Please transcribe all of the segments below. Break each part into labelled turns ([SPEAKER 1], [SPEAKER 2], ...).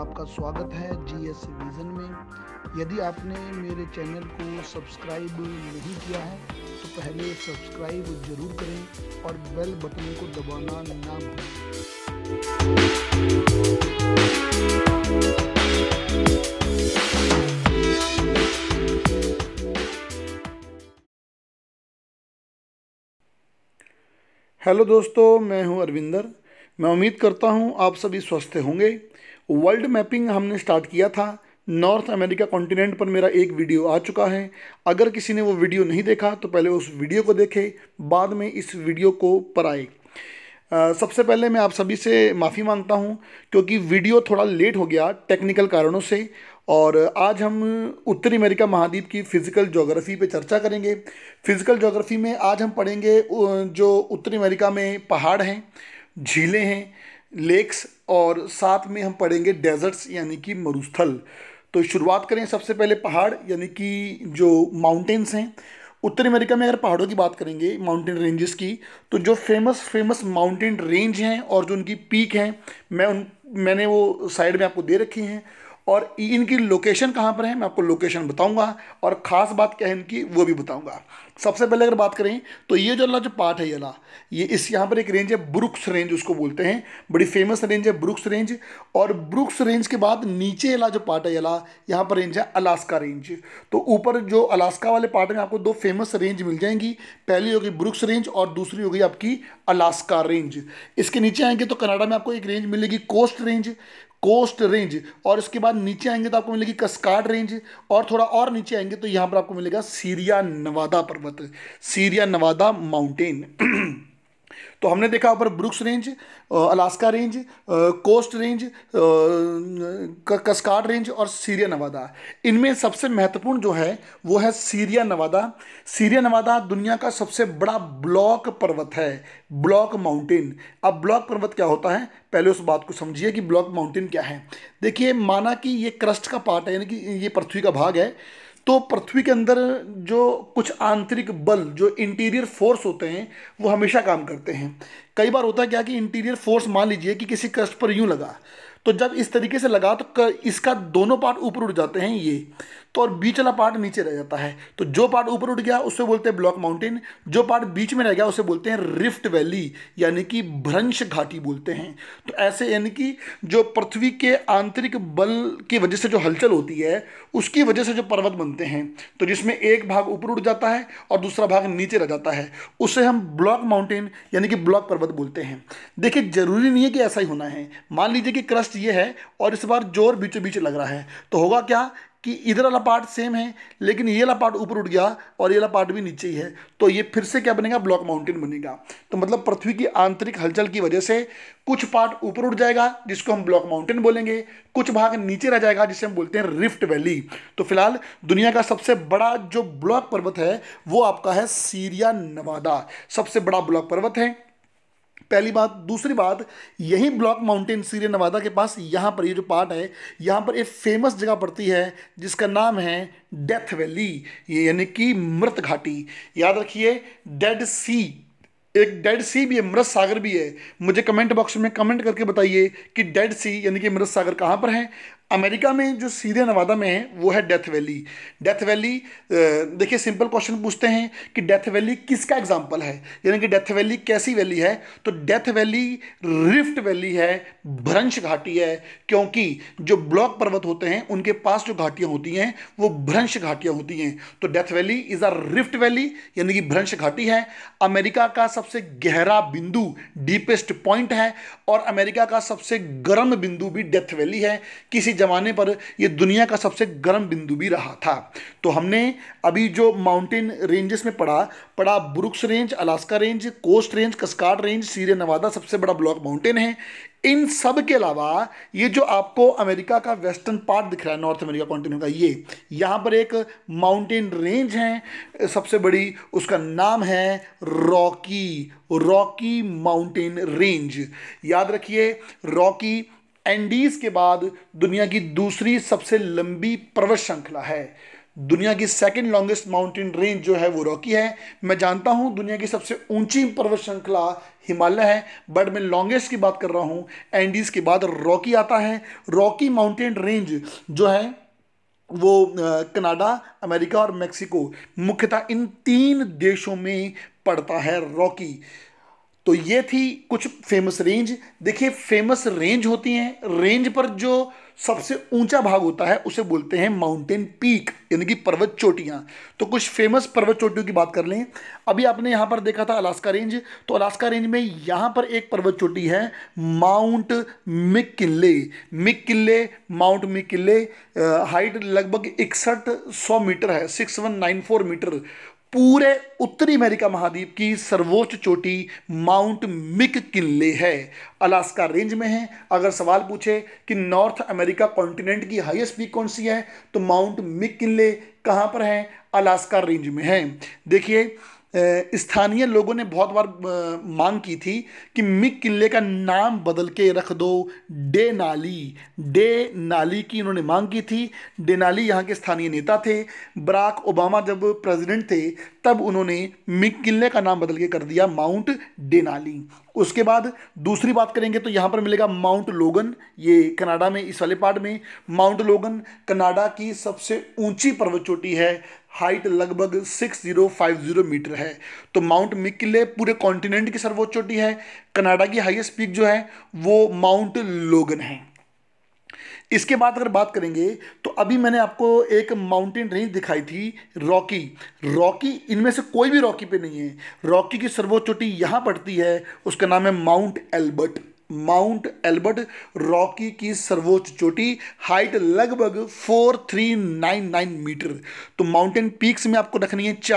[SPEAKER 1] आपका स्वागत है जी एस विज़न में यदि आपने मेरे चैनल को सब्सक्राइब नहीं किया है तो पहले सब्सक्राइब जरूर करें और बेल बटन को दबाना ना भूलें हेलो दोस्तों मैं हूं अरविंदर मैं उम्मीद करता हूं आप सभी स्वस्थ होंगे वर्ल्ड मैपिंग हमने स्टार्ट किया था नॉर्थ अमेरिका कॉन्टिनेंट पर मेरा एक वीडियो आ चुका है अगर किसी ने वो वीडियो नहीं देखा तो पहले उस वीडियो को देखे बाद में इस वीडियो को पर आए सबसे पहले मैं आप सभी से माफ़ी मांगता हूं क्योंकि वीडियो थोड़ा लेट हो गया टेक्निकल कारणों से और आज हम उत्तरी अमेरिका महाद्वीप की फ़िज़िकल जोग्राफ़ी पे चर्चा करेंगे फ़िज़िकल जोग्राफ़ी में आज हम पढ़ेंगे जो उत्तरी अमेरिका में पहाड़ हैं झीलें हैं लेक्स और साथ में हम पढ़ेंगे डेजर्ट्स यानी कि मरुस्थल तो शुरुआत करें सबसे पहले पहाड़ यानी कि जो माउंटेन्स हैं उत्तर अमेरिका में अगर पहाड़ों की बात करेंगे माउंटेन रेंजेस की तो जो फेमस फेमस माउंटेन रेंज हैं और जो उनकी पीक हैं मैं उन मैंने वो साइड में आपको दे रखी हैं और इनकी लोकेशन कहाँ पर है मैं आपको लोकेशन बताऊंगा और ख़ास बात क्या है इनकी वो भी बताऊंगा सबसे पहले अगर बात करें तो ये जो अल्लाह जो पार्ट है ये ये इस यहाँ पर एक रेंज है ब्रुक्स रेंज उसको बोलते हैं बड़ी फेमस रेंज है ब्रुक्स रेंज और ब्रुक्स रेंज के बाद नीचे अला जो पार्ट है अला यहाँ पर रेंज है अलास्का रेंज तो ऊपर जो अलास्का वाले पार्ट में आपको दो फेमस रेंज मिल जाएंगी पहली होगी ब्रुक्स रेंज और दूसरी होगी आपकी अलास्का रेंज इसके नीचे आएंगे तो कनाडा में आपको एक रेंज मिलेगी कोस्ट रेंज कोस्ट रेंज और इसके बाद नीचे आएंगे तो आपको मिलेगी कस्काड रेंज और थोड़ा और नीचे आएंगे तो यहाँ पर आपको मिलेगा सीरिया नवादा पर्वत सीरिया नवादा माउंटेन तो हमने देखा ऊपर Brooks range Alaska range Coast range Cascade range और सीरिया नवादा इनमें सबसे महत्वपूर्ण जो है वो है सीरिया नवादा सीरिया नवादा दुनिया का सबसे बड़ा ब्लॉक पर्वत है ब्लॉक माउंटेन अब ब्लॉक पर्वत क्या होता है पहले उस बात को समझिए कि ब्लॉक माउंटेन क्या है देखिए माना कि ये क्रस्ट का पार्ट है यानी कि ये पृथ्वी का भाग है तो पृथ्वी के अंदर जो कुछ आंतरिक बल जो इंटीरियर फोर्स होते हैं वो हमेशा काम करते हैं कई बार होता है क्या कि इंटीरियर फोर्स मान लीजिए कि किसी कष्ट पर यूँ लगा तो जब इस तरीके से लगा तो इसका दोनों पार्ट ऊपर उठ जाते हैं ये तो और बीच वाला पार्ट नीचे रह जाता है तो जो पार्ट ऊपर उठ गया उसे बोलते हैं ब्लॉक माउंटेन जो पार्ट बीच में रह गया उसे बोलते हैं रिफ्ट वैली यानी कि भ्रंश घाटी बोलते हैं तो ऐसे यानी कि जो पृथ्वी के आंतरिक बल की वजह से जो हलचल होती है उसकी वजह से जो पर्वत बनते हैं तो जिसमें एक भाग ऊपर उठ जाता है और दूसरा भाग नीचे रह जाता है उसे हम ब्लॉक माउंटेन यानी कि ब्लॉक पर्वत बोलते हैं देखिए ज़रूरी नहीं है कि ऐसा ही होना है मान लीजिए कि क्रस्ट ये है और इस बार जोर बीचों बीच लग रहा है तो होगा क्या कि इधर वाला पार्ट सेम है लेकिन ये वाला पार्ट ऊपर उठ गया और ये वाला पार्ट भी नीचे ही है तो ये फिर से क्या बनेगा ब्लॉक माउंटेन बनेगा तो मतलब पृथ्वी की आंतरिक हलचल की वजह से कुछ पार्ट ऊपर उठ जाएगा जिसको हम ब्लॉक माउंटेन बोलेंगे कुछ भाग नीचे रह जाएगा जिसे हम बोलते हैं रिफ्ट वैली तो फिलहाल दुनिया का सबसे बड़ा जो ब्लॉक पर्वत है वो आपका है सीरिया नवादा सबसे बड़ा ब्लॉक पर्वत है पहली बात दूसरी बात यही ब्लॉक माउंटेन सीरे नवादा के पास यहाँ पर ये जो पार्ट है यहाँ पर एक फेमस जगह पड़ती है जिसका नाम है डेथ वैली ये यानी कि मृत घाटी याद रखिए डेड सी एक डेड सी भी है मृत सागर भी है मुझे कमेंट बॉक्स में कमेंट करके बताइए कि डेड सी यानी कि मृत सागर कहाँ पर है अमेरिका में जो सीधे नवादा में है वो है डेथ वैली डेथ वैली देखिए सिंपल क्वेश्चन पूछते हैं कि डेथ वैली किसका एग्जाम्पल है यानी कि डेथ वैली कैसी वैली है तो डेथ वैली रिफ्ट वैली है भ्रंश घाटी है क्योंकि जो ब्लॉक पर्वत होते हैं उनके पास जो घाटियाँ होती हैं वो भ्रंश घाटियाँ होती हैं तो Death Valley is a rift valley यानी कि भ्रंश घाटी है अमेरिका का सबसे गहरा बिंदु डीपेस्ट पॉइंट है और अमेरिका का सबसे गर्म बिंदु भी डेथ वैली है किसी ज़माने पर यह दुनिया का सबसे गर्म बिंदु भी रहा था तो हमने अभी जो माउंटेन रेंजेस में पढ़ा पढ़ा Brooks range Alaska range Coast range Cascade range Sierra Nevada सबसे बड़ा ब्लॉक माउंटेन है इन सब के अलावा ये जो आपको अमेरिका का वेस्टर्न पार्ट दिख रहा है नॉर्थ अमेरिका कॉन्टिनेंट का ये यहाँ पर एक माउंटेन रेंज है सबसे बड़ी उसका नाम है रॉकी रॉकी माउंटेन रेंज याद रखिए रॉकी एंडीज के बाद दुनिया की दूसरी सबसे लंबी पर्वत श्रृंखला है दुनिया की सेकेंड लॉन्गेस्ट माउंटेन रेंज जो है वो रॉकी है मैं जानता हूँ दुनिया की सबसे ऊंची पर्वत श्रृंखला हिमालय है बट मैं लॉन्गेस्ट की बात कर रहा हूँ एंडीज के बाद रॉकी आता है रॉकी माउंटेन रेंज जो है वो कनाडा अमेरिका और मैक्सिको मुख्यतः इन तीन देशों में पड़ता है रॉकी तो ये थी कुछ फेमस रेंज देखिए फेमस रेंज होती हैं रेंज पर जो सबसे ऊंचा भाग होता है उसे बोलते हैं माउंटेन पीक यानी कि पर्वत चोटियां तो कुछ फेमस पर्वत चोटियों की बात कर लें अभी आपने यहां पर देखा था अलास्का रेंज तो अलास्का रेंज में यहां पर एक पर्वत चोटी है Mount McKinley McKinley Mount McKinley height लगभग इकसठ सौ मीटर है six one nine four metre पूरे उत्तरी अमेरिका महाद्वीप की सर्वोच्च चोटी माउंट मिक किले है अलास्का रेंज में है अगर सवाल पूछे कि नॉर्थ अमेरिका कॉन्टिनेंट की हाईएस्ट पीक कौन सी है तो माउंट मिक किले कहाँ पर है अलास्का रेंज में है देखिए स्थानीय लोगों ने बहुत बार मांग की थी कि मिक किले का नाम बदल के रख दो डे नाली डे नाली की इन्होंने मांग की थी डे नाली यहाँ के स्थानीय नेता थे बराक ओबामा जब प्रेसिडेंट थे तब उन्होंने मिक किले का नाम बदल के कर दिया माउंट डे नाली उसके बाद दूसरी बात करेंगे तो यहाँ पर मिलेगा माउंट लोगन ये कनाडा में इस वाले पार्ट में माउंट लोगन कनाडा की सबसे ऊंची पर्वत चोटी है हाइट लगभग 6050 मीटर है तो माउंट मिकिले पूरे कॉन्टिनेंट की सर्वोच्च चोटी है कनाडा की हाईएस्ट पीक जो है वो माउंट लोगन है इसके बाद अगर बात करेंगे तो अभी मैंने आपको एक माउंटेन रेंज दिखाई थी रॉकी रॉकी इनमें से कोई भी रॉकी पे नहीं है रॉकी की सर्वोच्च चोटी यहाँ पड़ती है उसका नाम है Mount Elbert Mount Elbert Rocky की सर्वोच्च चोटी हाइट लगभग 4399 मीटर तो माउंटेन पीक्स में आपको रखनी है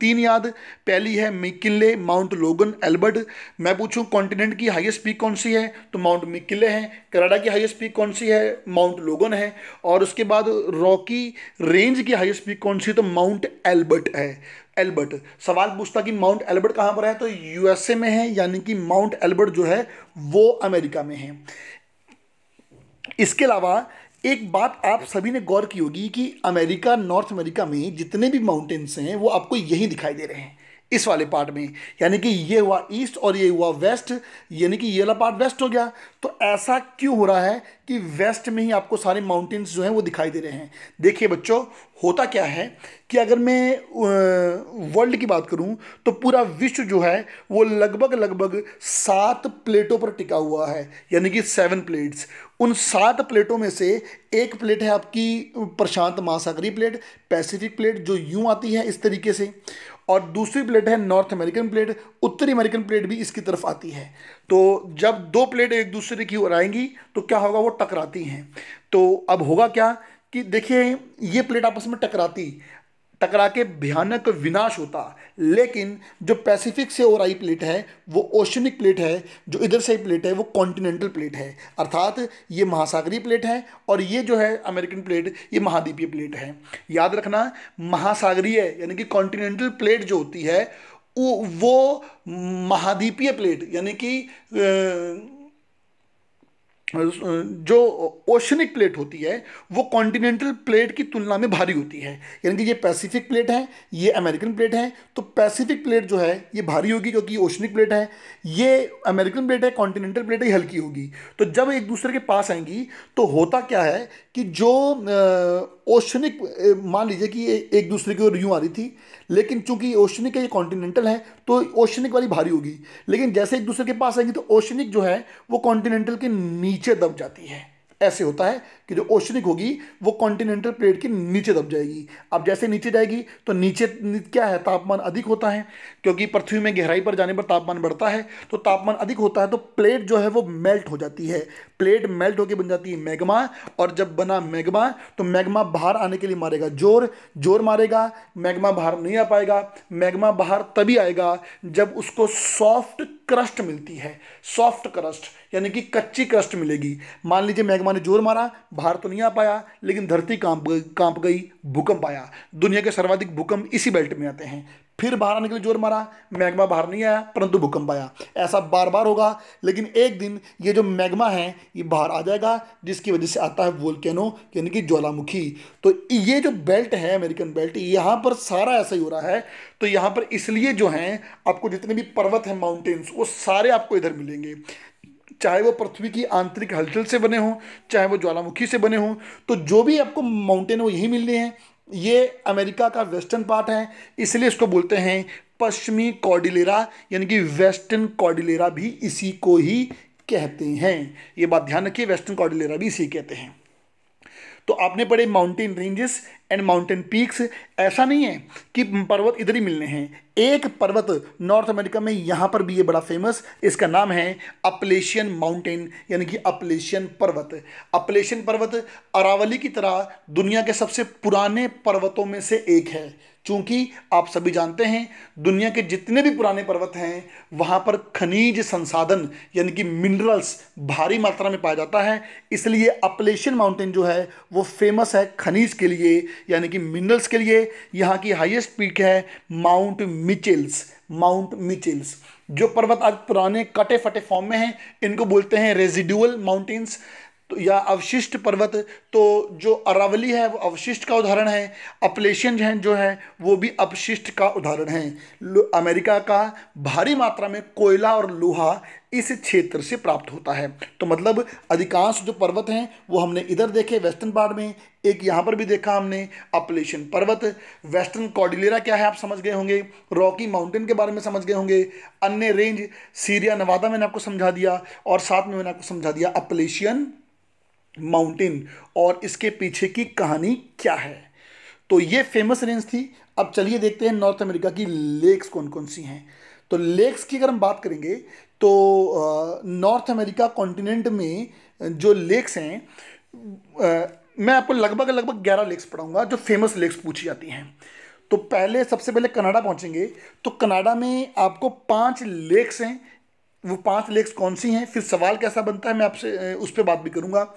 [SPEAKER 1] तीन याद पहली है मिकिले माउंट लोगन एल्बर्ट मैं पूछूं कॉन्टिनेंट की हाईएस्ट पीक कौन सी है तो माउंट मिकिले है कनाडा की हाईएस्ट पीक कौन सी है माउंट लोगन है और उसके बाद रॉकी रेंज की हाइएस्ट पीक कौन सी है तो माउंट एल्बर्ट है एल्बर्ट सवाल पूछता कि माउंट एल्बर्ट कहाँ पर है तो यूएसए में है यानी कि माउंट एल्बर्ट जो है वो अमेरिका में है इसके अलावा एक बात आप सभी ने गौर की होगी कि अमेरिका नॉर्थ अमेरिका में जितने भी माउंटेन्स हैं वो आपको यहीं दिखाई दे रहे हैं इस वाले पार्ट में यानी कि ये हुआ ईस्ट और ये हुआ वेस्ट यानी कि ये वाला पार्ट वेस्ट हो गया तो ऐसा क्यों हो रहा है कि वेस्ट में ही आपको सारे माउंटेन्स जो हैं वो दिखाई दे रहे हैं देखिए बच्चों होता क्या है कि अगर मैं वर्ल्ड की बात करूं तो पूरा विश्व जो है वो लगभग लगभग सात प्लेटों पर टिका हुआ है यानी कि सेवन प्लेट्स उन सात प्लेटों में से एक प्लेट है आपकी प्रशांत महासागरीय प्लेट पैसिफिक प्लेट जो यूं आती है इस तरीके से और दूसरी प्लेट है नॉर्थ अमेरिकन प्लेट उत्तरी अमेरिकन प्लेट भी इसकी तरफ आती है तो जब दो प्लेट एक दूसरे की ओर आएंगी तो क्या होगा वो टकराती हैं तो अब होगा क्या कि देखिए ये प्लेट आपस में टकराती टकरा के भयानक विनाश होता लेकिन जो पैसिफिक से और आई प्लेट है वो ओशनिक प्लेट है जो इधर से आई प्लेट है वो कॉन्टिनेंटल प्लेट है अर्थात ये महासागरीय प्लेट है और ये जो है अमेरिकन प्लेट ये महाद्वीपीय प्लेट है याद रखना महासागरीय यानी कि कॉन्टिनेंटल प्लेट जो होती है वो महाद्वीपीय प्लेट यानी कि जो ओशनिक प्लेट होती है वो कॉन्टिनेंटल प्लेट की तुलना में भारी होती है यानी कि ये पैसिफिक प्लेट है ये अमेरिकन प्लेट है तो पैसिफिक प्लेट जो है ये भारी होगी क्योंकि ओशनिक प्लेट है ये अमेरिकन प्लेट है कॉन्टिनेंटल प्लेट ही हल्की होगी तो जब एक दूसरे के पास आएंगी तो होता क्या है कि जो ओशनिक मान लीजिए कि एक दूसरे की ओर यूँ आ रही थी लेकिन चूंकि ओशनिक है ये कॉन्टिनेंटल है तो ओशनिक वाली भारी होगी लेकिन जैसे एक दूसरे के पास आएंगी तो ओशनिक जो है वो कॉन्टिनेंटल के नीचे दब जाती है ऐसे होता है कि जो ओशनिक होगी वो कॉन्टिनेंटल प्लेट के नीचे दब जाएगी अब जैसे नीचे जाएगी तो नीचे क्या है तापमान अधिक होता है क्योंकि पृथ्वी में गहराई पर जाने पर तापमान बढ़ता है तो तापमान अधिक होता है तो प्लेट जो है वो मेल्ट हो जाती है प्लेट मेल्ट होकर बन जाती है मैगमा और जब बना मैग्मा तो मैगमा बाहर आने के लिए मारेगा जोर जोर मारेगा मैगमा बाहर नहीं आ पाएगा मैग्मा बाहर तभी आएगा जब उसको सॉफ्ट क्रस्ट मिलती है सॉफ्ट क्रस्ट यानी कि कच्ची क्रस्ट मिलेगी मान लीजिए मैगमा ने जोर मारा भारत तो नहीं आ पाया लेकिन धरती कांप कांप गई भूकंप आया दुनिया के सर्वाधिक भूकंप इसी बेल्ट में आते हैं फिर बाहर आने के लिए जोर मारा मैग्मा बाहर नहीं आया परंतु भूकंप आया ऐसा बार बार होगा लेकिन एक दिन ये जो मैग्मा है ये बाहर आ जाएगा जिसकी वजह से आता है वोल्केनो यानी कि ज्वालामुखी तो ये जो बेल्ट है अमेरिकन बेल्ट यहाँ पर सारा ऐसा ही हो रहा है तो यहाँ पर इसलिए जो हैं आपको जितने भी पर्वत हैं माउंटेन्स वो सारे आपको इधर मिलेंगे चाहे वो पृथ्वी की आंतरिक हलचल से बने हों चाहे वो ज्वालामुखी से बने हों तो जो भी आपको माउंटेन वो यही मिलने हैं ये अमेरिका का वेस्टर्न पार्ट है इसलिए इसको बोलते हैं पश्चिमी कॉडिलेरा यानी कि वेस्टर्न कॉडिलेरा भी इसी को ही कहते हैं ये बात ध्यान रखिए वेस्टर्न कॉडिलेरा भी इसी कहते हैं तो आपने पढ़े mountain ranges and mountain peaks ऐसा नहीं है कि पर्वत इधर ही मिलने हैं एक पर्वत नॉर्थ अमेरिका में यहाँ पर भी ये बड़ा फेमस इसका नाम है अपलेशियन माउंटेन यानी कि अपलेशियन पर्वत अपलेशियन पर्वत अरावली की तरह दुनिया के सबसे पुराने पर्वतों में से एक है चूंकि आप सभी जानते हैं दुनिया के जितने भी पुराने पर्वत हैं वहाँ पर खनिज संसाधन यानी कि मिनरल्स भारी मात्रा में पाया जाता है इसलिए अपलेशियन माउंटेन जो है वो फेमस है खनिज के लिए यानी कि मिनरल्स के लिए यहाँ की हाईएस्ट पीक है माउंट मिचेल्स माउंट मिचेल्स जो पर्वत आज पुराने कटे फटे फॉर्म में हैं इनको बोलते हैं रेजिडुअल माउंटेन्स तो या अवशिष्ट पर्वत तो जो अरावली है वो अवशिष्ट का उदाहरण है अपलेशन जो है जो है वो भी अपशिष्ट का उदाहरण है अमेरिका का भारी मात्रा में कोयला और लोहा इस क्षेत्र से प्राप्त होता है तो मतलब अधिकांश जो पर्वत हैं वो हमने इधर देखे वेस्टर्न पार्ट में एक यहाँ पर भी देखा हमने अपलेशन पर्वत वेस्टर्न कॉडिलेरा क्या है आप समझ गए होंगे रॉकी माउंटेन के बारे में समझ गए होंगे अन्य रेंज सीरिया नवादा मैंने आपको समझा दिया और साथ में मैंने आपको समझा दिया अपलेशियन माउंटेन और इसके पीछे की कहानी क्या है तो ये फेमस रेंज थी अब चलिए देखते हैं नॉर्थ अमेरिका की लेक्स कौन कौन सी हैं तो लेक्स की अगर हम बात करेंगे तो नॉर्थ अमेरिका कॉन्टिनेंट में जो लेक्स हैं मैं आपको लगभग लगभग ग्यारह लेक्स पढ़ाऊँगा जो फेमस लेक्स पूछी जाती हैं तो पहले सबसे पहले कनाडा पहुँचेंगे तो कनाडा में आपको पांच लेक्स हैं वो पांच लेक्स कौन सी हैं फिर सवाल कैसा बनता है मैं आपसे उस पर बात भी करूँगा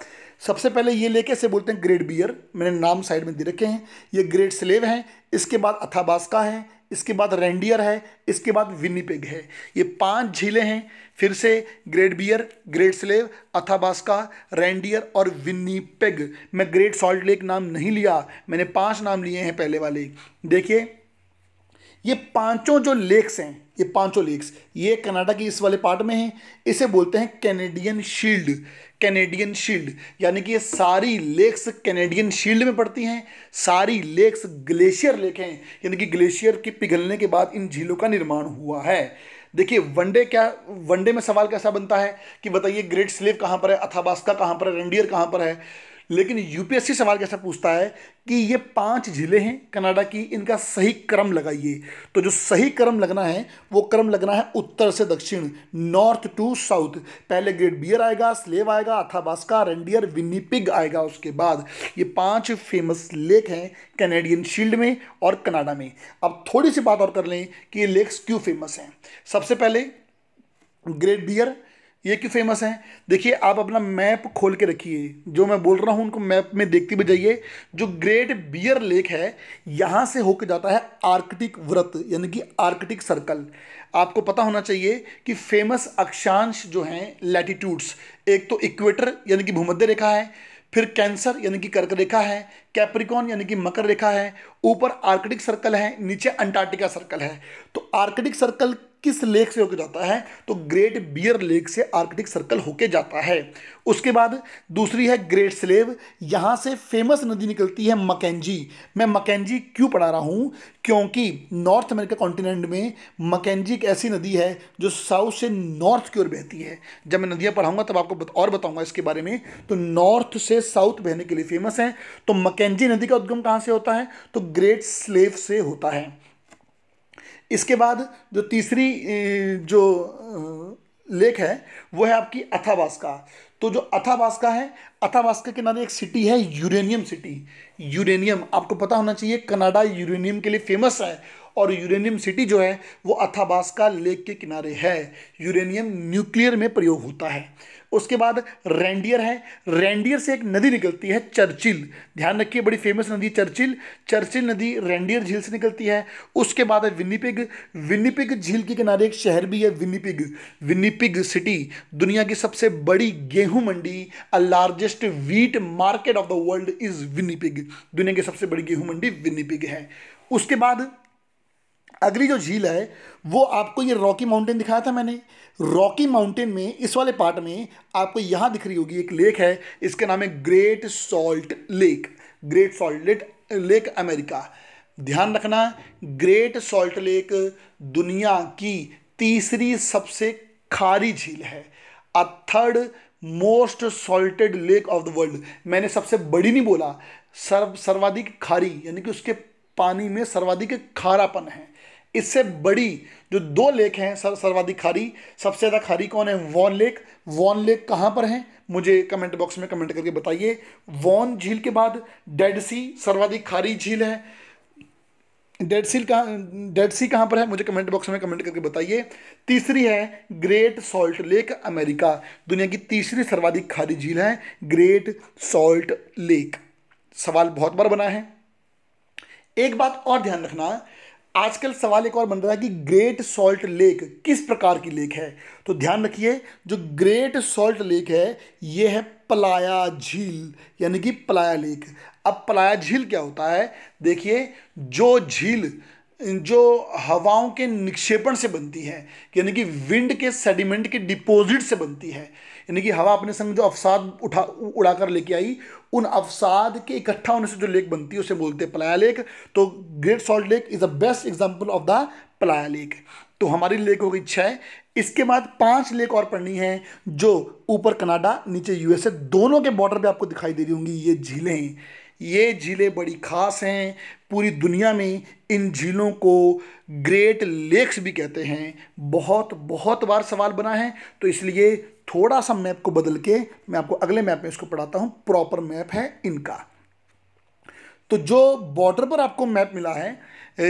[SPEAKER 1] सबसे पहले ये लेक ऐसे बोलते हैं ग्रेट बियर मैंने नाम साइड में दे रखे हैं ये ग्रेट स्लेव हैं इसके बाद अथाबास्का है इसके बाद रेंडियर है इसके बाद विनीपेग है ये पांच झीलें हैं फिर से Great Bear Great Slave Athabasca Reindeer और विनीपेग मैं ग्रेट सॉल्ट लेक नाम नहीं लिया मैंने पांच नाम लिए हैं पहले वाले देखिए ये पांचों जो लेक्स हैं ये पांचों लेक्स ये कनाडा की इस वाले पार्ट में है इसे बोलते हैं कैनेडियन शील्ड कैनेडियन शील्ड यानी कि ये सारी लेक्स कैनेडियन शील्ड में पड़ती हैं सारी लेक्स ग्लेशियर लेक हैं यानी कि ग्लेशियर के पिघलने के बाद इन झीलों का निर्माण हुआ है देखिए वनडे क्या वनडे में सवाल कैसा बनता है कि बताइए ग्रेट स्लेव कहाँ पर है अथाबास्का कहाँ पर है रेंडियर कहाँ पर है लेकिन यूपीएससी सवाल कैसा पूछता है कि ये पांच ज़िले हैं कनाडा की इनका सही क्रम लगाइए तो जो सही क्रम लगना है वो क्रम लगना है उत्तर से दक्षिण नॉर्थ टू साउथ पहले ग्रेट बियर आएगा स्लेव आएगा अथाबास्का रेंडियर विनीपिग आएगा उसके बाद ये पांच फेमस लेक हैं कैनेडियन शील्ड में और कनाडा में अब थोड़ी सी बात और कर लें कि ये लेक्स क्यों फेमस हैं सबसे पहले ग्रेट बियर ये क्यों फेमस हैं देखिए आप अपना मैप खोल के रखिए जो मैं बोल रहा हूँ उनको मैप में देखते भी जाइए जो ग्रेट बियर लेक है यहाँ से होकर जाता है आर्कटिक व्रत यानी कि आर्कटिक सर्कल आपको पता होना चाहिए कि फेमस अक्षांश जो हैं लैटिट्यूड्स एक तो इक्वेटर यानी कि भूमध्य रेखा है फिर कैंसर यानी कि कर्क रेखा है कैप्रिकॉन यानी कि मकर रेखा है ऊपर आर्कटिक सर्कल है नीचे अंटार्कटिका सर्कल है तो आर्कटिक सर्कल किस लेक से होकर जाता है तो ग्रेट बियर लेक से आर्कटिक सर्कल होके जाता है उसके बाद दूसरी है ग्रेट स्लेव यहाँ से फेमस नदी निकलती है मकैनजी मैं मकैनजी क्यों पढ़ा रहा हूँ क्योंकि नॉर्थ अमेरिका कॉन्टिनेंट में मकैनजी एक ऐसी नदी है जो साउथ से नॉर्थ की ओर बहती है जब मैं नदियाँ पढ़ाऊँगा तब आपको और बताऊँगा इसके बारे में तो नॉर्थ से साउथ बहने के लिए फेमस है तो मकैनजी नदी का उद्गम कहाँ से होता है तो ग्रेट स्लेव से होता है इसके बाद जो तीसरी जो लेख है वो है आपकी अथाबास्का तो जो अथाबास्का है अथाबास्का के किनारे एक सिटी है यूरेनियम सिटी यूरेनियम आपको पता होना चाहिए कनाडा यूरेनियम के लिए फेमस है और यूरेनियम सिटी जो है वो अथाबास्का लेक के किनारे है यूरेनियम न्यूक्लियर में प्रयोग होता है उसके बाद रेंडियर है रेंडियर से एक नदी निकलती है चर्चिल ध्यान रखिए बड़ी फेमस नदी चर्चिल चर्चिल नदी रेंडियर झील से निकलती है उसके बाद है विनीपिग विनीपिग झील के किनारे एक शहर भी है विनीपिग विनीपिग सिटी दुनिया की सबसे बड़ी गेहूं मंडी a largest wheat market of the world is Winnipeg दुनिया की सबसे बड़ी गेहूं मंडी विनीपिग है उसके बाद अगली जो झील है वो आपको ये रॉकी माउंटेन दिखाया था मैंने रॉकी माउंटेन में इस वाले पार्ट में आपको यहाँ दिख रही होगी एक लेक है इसका नाम है Great Salt Lake Great Salt Lake lake America ध्यान रखना ग्रेट सॉल्ट लेक दुनिया की तीसरी सबसे खारी झील है a third most salted lake of the world मैंने सबसे बड़ी नहीं बोला सर्व सर्वाधिक खारी यानी कि उसके पानी में सर्वाधिक खारापन है इससे बड़ी जो दो लेक हैं सर सर्वाधिक खारी सबसे ज़्यादा खारी कौन है वॉन लेक वॉन लेक कहाँ पर है मुझे कमेंट बॉक्स में कमेंट करके बताइए वॉन झील के बाद डेड सी सर्वाधिक खारी झील है डेड सील कहाँ डेड सी कहाँ पर है मुझे कमेंट बॉक्स में कमेंट करके बताइए तीसरी है ग्रेट सॉल्ट लेक अमेरिका दुनिया की तीसरी सर्वाधिक खारी झील है ग्रेट सॉल्ट लेक सवाल बहुत बार बना है एक बात और ध्यान रखना आजकल सवाल एक और बन रहा है कि ग्रेट सॉल्ट लेक किस प्रकार की लेक है तो ध्यान रखिए जो ग्रेट सॉल्ट लेक है ये है पलाया झील यानी कि पलाया लेक अब पलाया झील क्या होता है देखिए जो झील जो हवाओं के निक्षेपण से बनती है यानी कि विंड के सेडिमेंट के डिपॉजिट से बनती है यानी कि हवा अपने संग जो अवसाद उठा उड़ा कर लेके आई उन अवसाद के इकट्ठा होने से जो लेक बनती है उसे बोलते हैं पलाया लेक तो Great Salt Lake is the best example of the playa lake तो हमारी लेक हो गई छः इसके बाद पांच लेक और पढ़नी है जो ऊपर कनाडा नीचे यूएसए दोनों के बॉर्डर पे आपको दिखाई दे रही होंगी ये झीलें ये झीलें बड़ी खास हैं पूरी दुनिया में इन झीलों को ग्रेट लेक्स भी कहते हैं बहुत बहुत बार सवाल बना है तो इसलिए थोड़ा सा मैप को बदल के मैं आपको अगले मैप में इसको पढ़ाता हूँ प्रॉपर मैप है इनका तो जो बॉर्डर पर आपको मैप मिला है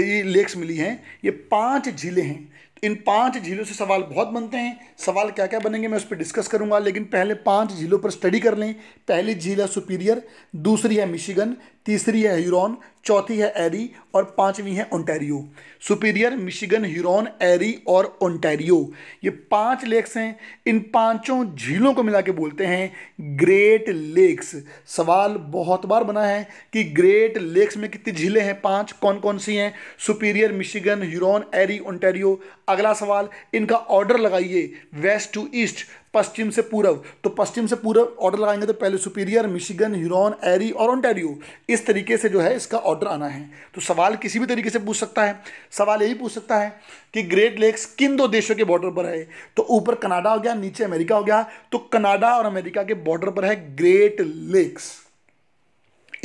[SPEAKER 1] ये लेक्स मिली हैं ये पांच झीलें हैं इन पांच झीलों से सवाल बहुत बनते हैं सवाल क्या क्या बनेंगे मैं उस पर डिस्कस करूंगा लेकिन पहले पांच झीलों पर स्टडी कर लें पहली झील है सुपीरियर दूसरी है मिशिगन तीसरी है ह्यूरॉन चौथी है एरी और पांचवी है Ontario Superior Michigan Huron Erie और ओंटेरियो ये पांच लेक्स हैं इन पांचों झीलों को मिला के बोलते हैं ग्रेट लेक्स सवाल बहुत बार बना है कि ग्रेट लेक्स में कितनी झीलें हैं पांच कौन कौन सी हैं Superior Michigan Huron Erie Ontario अगला सवाल इनका ऑर्डर लगाइए वेस्ट टू ईस्ट पश्चिम से पूर्व तो पश्चिम से पूर्व ऑर्डर लगाएंगे तो पहले सुपीरियर मिशिगन ह्यूरोन एरी और ऑन्टेरियो इस तरीके से जो है इसका ऑर्डर आना है तो सवाल किसी भी तरीके से पूछ सकता है सवाल यही पूछ सकता है कि ग्रेट लेक्स किन दो देशों के बॉर्डर पर है तो ऊपर कनाडा हो गया नीचे अमेरिका हो गया तो कनाडा और अमेरिका के बॉर्डर पर है ग्रेट लेक्स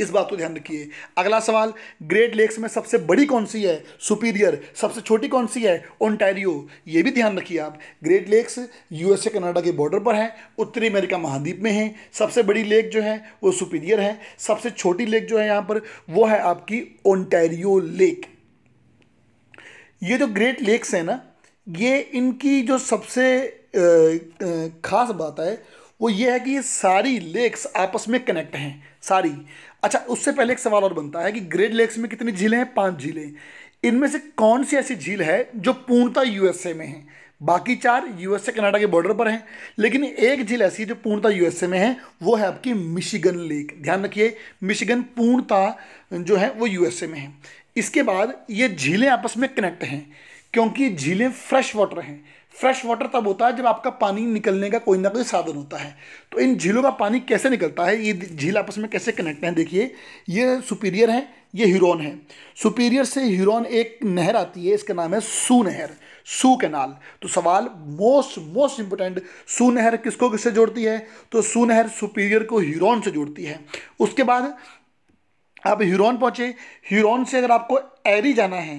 [SPEAKER 1] इस बात को ध्यान रखिए अगला सवाल ग्रेट लेक्स में सबसे बड़ी कौन सी है सुपीरियर सबसे छोटी कौन सी है ओंटारियो ये भी ध्यान रखिए आप ग्रेट लेक्स यूएसए कनाडा के बॉर्डर पर है उत्तरी अमेरिका महाद्वीप में है सबसे बड़ी लेक जो है वो सुपीरियर है सबसे छोटी लेक जो है यहाँ पर वो है आपकी ओंटारियो लेक ये जो ग्रेट लेक्स है ना ये इनकी जो सबसे खास बात है वो ये है कि ये सारी लेक्स आपस में कनेक्ट हैं सारी अच्छा उससे पहले एक सवाल और बनता है कि ग्रेट लेक्स में कितनी झीलें हैं पांच झीलें इनमें से कौन सी ऐसी झील है जो पूर्णतः यूएसए में है बाकी चार यूएसए कनाडा के बॉर्डर पर हैं लेकिन एक झील ऐसी जो पूर्णतः यूएसए में है वो है आपकी मिशिगन लेक ध्यान रखिए मिशिगन पूर्णतः जो है वो यूएसए में है इसके बाद ये झीलें आपस में कनेक्ट हैं क्योंकि झीलें फ्रेश वाटर हैं फ्रेश वाटर तब होता है जब आपका पानी निकलने का कोई ना कोई साधन होता है तो इन झीलों का पानी कैसे निकलता है ये झील आपस में कैसे कनेक्ट हैं देखिए ये सुपीरियर है ये हिरोन है सुपीरियर से हिरोन एक नहर आती है इसका नाम है सू नहर सू कैनाल तो सवाल मोस्ट मोस्ट इंपोर्टेंट सू नहर किसको किससे जोड़ती है तो सू नहर सुपीरियर को हिरोन से जोड़ती है उसके बाद आप हिरोन पहुँचे हिरोन से अगर आपको एरी जाना है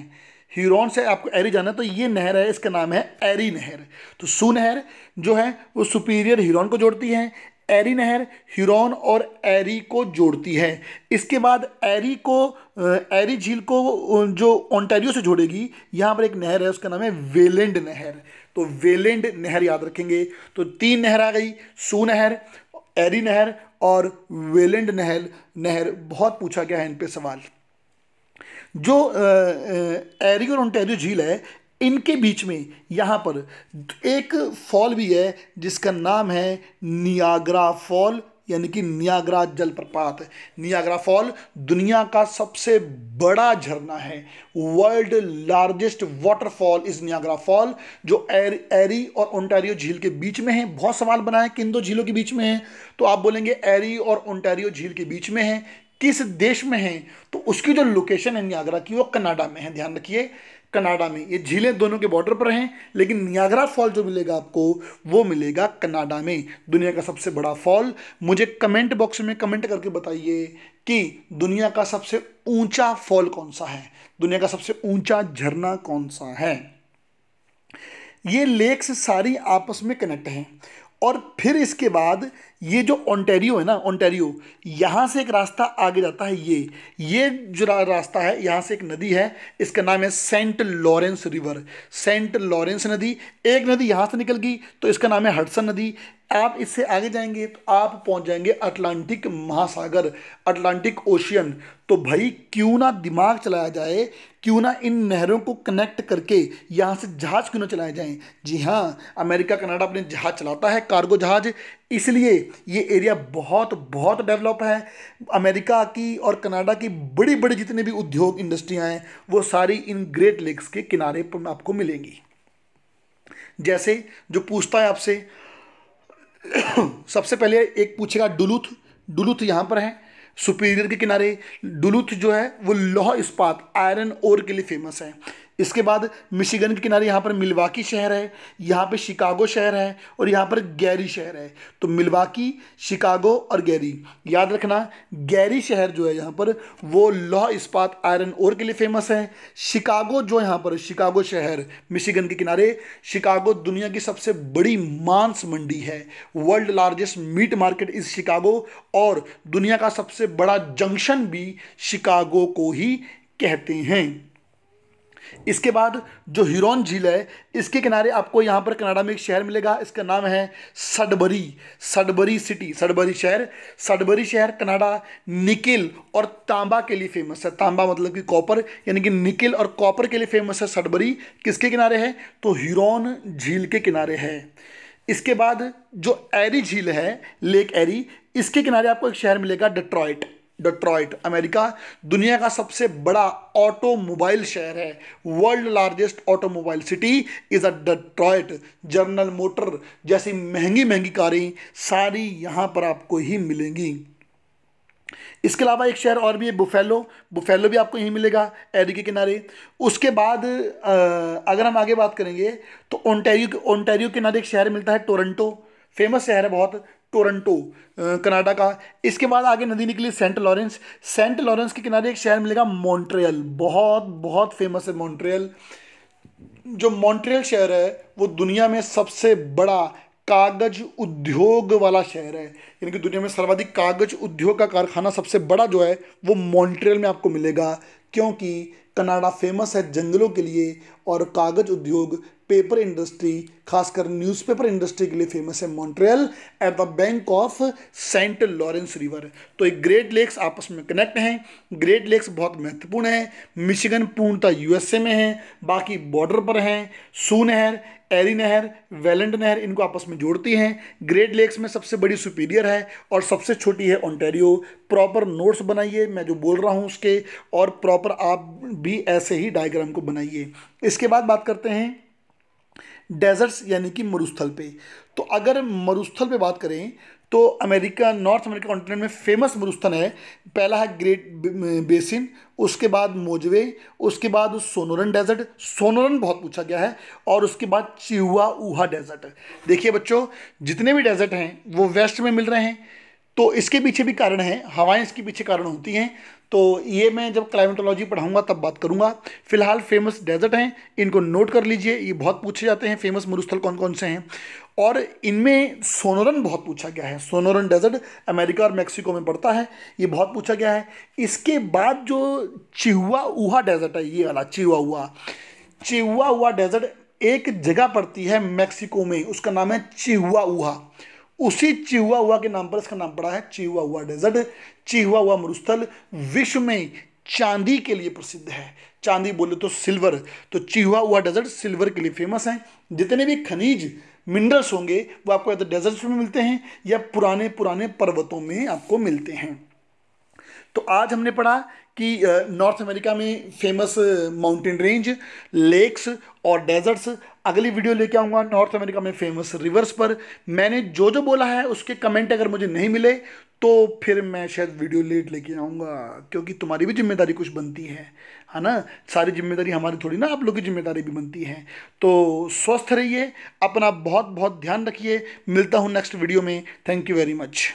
[SPEAKER 1] हीरोन से आपको एरी जाना है तो ये नहर है इसका नाम है एरी नहर तो सू नहर जो है वो सुपीरियर हीरोन को जोड़ती है एरी नहर हीरोन और एरी को जोड़ती है इसके बाद एरी को एरी झील को जो ओंटेरियो से जोड़ेगी यहाँ पर एक नहर है उसका नाम है वेलेंड नहर तो वेलेंड नहर याद रखेंगे तो तीन नहर आ गई सू नहर एरी नहर और वेलेंड नहर नहर बहुत पूछा गया है इन पर सवाल जो एरी और ओंटेरियो झील है इनके बीच में यहाँ पर एक फॉल भी है जिसका नाम है नियाग्रा फॉल यानी कि नियाग्रा जलप्रपात नियाग्रा फॉल दुनिया का सबसे बड़ा झरना है world largest waterfall is Niagara fall जो एर, एरी और ओंटारियो झील के बीच में है बहुत सवाल बना है किन दो झीलों के बीच में है तो आप बोलेंगे एरी और ओंटारियो झील के बीच में है किस देश में है तो उसकी जो लोकेशन है नियाग्रा की वो कनाडा में है ध्यान रखिए कनाडा में ये झीलें दोनों के बॉर्डर पर हैं लेकिन नियाग्रा फॉल जो मिलेगा आपको वो मिलेगा कनाडा में दुनिया का सबसे बड़ा फॉल मुझे कमेंट बॉक्स में कमेंट करके बताइए कि दुनिया का सबसे ऊंचा फॉल कौन सा है दुनिया का सबसे ऊंचा झरना कौन सा है ये लेक्स सारी आपस में कनेक्ट हैं और फिर इसके बाद ये जो ओंटेरियो है ना ऑन्टेरियो यहाँ से एक रास्ता आगे जाता है ये ये जो रास्ता है यहाँ से एक नदी है इसका नाम है Saint Lawrence river Saint Lawrence नदी एक नदी यहाँ से निकल गई तो इसका नाम है हडसन नदी आप इससे आगे जाएंगे तो आप पहुंच जाएंगे अटलांटिक महासागर अटलांटिक ओशियन तो भाई क्यों ना दिमाग चलाया जाए क्यों ना इन नहरों को कनेक्ट करके यहाँ से जहाज़ क्यों ना चलाए जाएं जी हाँ अमेरिका कनाडा अपने जहाज़ चलाता है कार्गो जहाज़ इसलिए ये एरिया बहुत बहुत डेवलप है अमेरिका की और कनाडा की बड़ी बड़ी जितनी भी उद्योग इंडस्ट्रियाँ हैं वो सारी इन ग्रेट लेक्स के किनारे पर आपको मिलेंगी जैसे जो पूछता है आपसे सबसे पहले एक पूछेगा डुलूथ डुलूथ यहाँ पर है सुपीरियर के किनारे डुलूथ जो है वो लौह इस्पात आयरन ओर के लिए फेमस है इसके बाद मिशिगन के किनारे यहाँ पर मिलवाकी शहर है यहाँ पे शिकागो शहर है और यहाँ पर गैरी शहर है तो मिलवाकी शिकागो और गैरी याद रखना गैरी शहर जो है यहाँ पर वो लौह इस्पात आयरन और के लिए फेमस है शिकागो जो यहाँ पर शिकागो शहर मिशिगन के किनारे शिकागो दुनिया की सबसे बड़ी मांस मंडी है world largest meat market is Chicago और दुनिया का सबसे बड़ा जंक्शन भी शिकागो को ही कहते हैं इसके बाद जो हिरोन झील है इसके किनारे आपको यहाँ पर कनाडा में एक शहर मिलेगा इसका नाम है सडबरी सडबरी सिटी सडबरी शहर सडबरी शहर कनाडा निकिल और तांबा के लिए फेमस है तांबा मतलब कि कॉपर यानी कि निकिल और कॉपर के लिए फेमस है सडबरी किसके किनारे है तो हिरोन झील के किनारे है इसके बाद जो एरी झील है लेक एरी इसके किनारे आपको एक शहर मिलेगा डेट्रॉइट डेट्रॉइट अमेरिका दुनिया का सबसे बड़ा ऑटोमोबाइल शहर है world largest automobile city is a Detroit General Motor जैसी महंगी महंगी कारें सारी यहाँ पर आपको ही मिलेंगी इसके अलावा एक शहर और भी है बुफेलो बुफेलो भी आपको यहीं मिलेगा एरी के किनारे उसके बाद अगर हम आगे बात करेंगे तो ओंटेरियो ओंटेरियो किनारे एक शहर मिलता है टोरंटो फेमस शहर है बहुत टोरंटो कनाडा का इसके बाद आगे नदी निकली सेंट लॉरेंस सेंट लॉरेंस के किनारे एक शहर मिलेगा मॉन्ट्रियल बहुत बहुत फेमस है मॉन्ट्रियल जो मॉन्ट्रियल शहर है वो दुनिया में सबसे बड़ा कागज उद्योग वाला शहर है यानी कि दुनिया में सर्वाधिक कागज उद्योग का कारखाना सबसे बड़ा जो है वो मॉन्ट्रियल में आपको मिलेगा क्योंकि कनाडा फेमस है जंगलों के लिए और कागज उद्योग पेपर इंडस्ट्री खासकर न्यूज़पेपर इंडस्ट्री के लिए फेमस है Montreal at the bank of Saint Lawrence river तो एक ग्रेट लेक्स आपस में कनेक्ट हैं ग्रेट लेक्स बहुत महत्वपूर्ण है मिशिगन पूर्णतः यूएसए में है बाकी बॉर्डर पर हैं सू नहर एरी नहर वेलेंट नहर इनको आपस में जोड़ती हैं ग्रेट लेक्स में सबसे बड़ी सुपीरियर है और सबसे छोटी है ऑनटेरियो प्रॉपर नोट्स बनाइए मैं जो बोल रहा हूँ उसके और प्रॉपर आप भी ऐसे ही डायग्राम को बनाइए इसके बाद बात करते हैं डेजर्ट्स यानी कि मरुस्थल पे तो अगर मरुस्थल पे बात करें तो अमेरिका नॉर्थ अमेरिका कॉन्टिनेंट में फेमस मरुस्थल है पहला है ग्रेट बेसिन उसके बाद मोजवे उसके बाद सोनोरन डेजर्ट सोनोरन बहुत पूछा गया है और उसके बाद चिहुआ ऊहा डेजर्ट देखिए बच्चों जितने भी डेजर्ट हैं वो वेस्ट में मिल रहे हैं तो इसके पीछे भी कारण हैं हवाएं इसके पीछे कारण होती हैं तो ये मैं जब क्लाइमेटोलॉजी पढ़ाऊंगा तब बात करूँगा फिलहाल फेमस डेजर्ट हैं इनको नोट कर लीजिए ये बहुत पूछे जाते हैं फेमस मरुस्थल कौन कौन से हैं और इनमें सोनोरन बहुत पूछा गया है सोनोरन डेजर्ट अमेरिका और मैक्सिको में पड़ता है ये बहुत पूछा गया है इसके बाद जो चिहुआ उहा डेजर्ट है ये वाला चिहुआ हुआ चिहुआ हुआ डेजर्ट एक जगह पड़ती है मैक्सिको में उसका नाम है चिहुआ उहा उसी चिहुआ हुआ के नाम पर इसका नाम पड़ा है चिहुआ हुआ डेजर्ट चिहुआ हुआ मरुस्थल विश्व में चांदी के लिए प्रसिद्ध है चांदी बोले तो सिल्वर तो चिहुआ हुआ डेजर्ट सिल्वर के लिए फेमस है जितने भी खनिज मिनरल्स होंगे वो आपको या तो डेजर्ट्स में मिलते हैं या पुराने पुराने पर्वतों में आपको मिलते हैं तो आज हमने पढ़ा कि नॉर्थ अमेरिका में फेमस माउंटेन रेंज लेक्स और डेजर्ट्स अगली वीडियो लेके आऊँगा नॉर्थ अमेरिका में फेमस रिवर्स पर मैंने जो जो बोला है उसके कमेंट अगर मुझे नहीं मिले तो फिर मैं शायद वीडियो लेट लेके आऊँगा क्योंकि तुम्हारी भी जिम्मेदारी कुछ बनती है है ना सारी जिम्मेदारी हमारी थोड़ी ना आप लोग की जिम्मेदारी भी बनती है तो स्वस्थ रहिए अपना बहुत बहुत ध्यान रखिए मिलता हूँ नेक्स्ट वीडियो में थैंक यू वेरी मच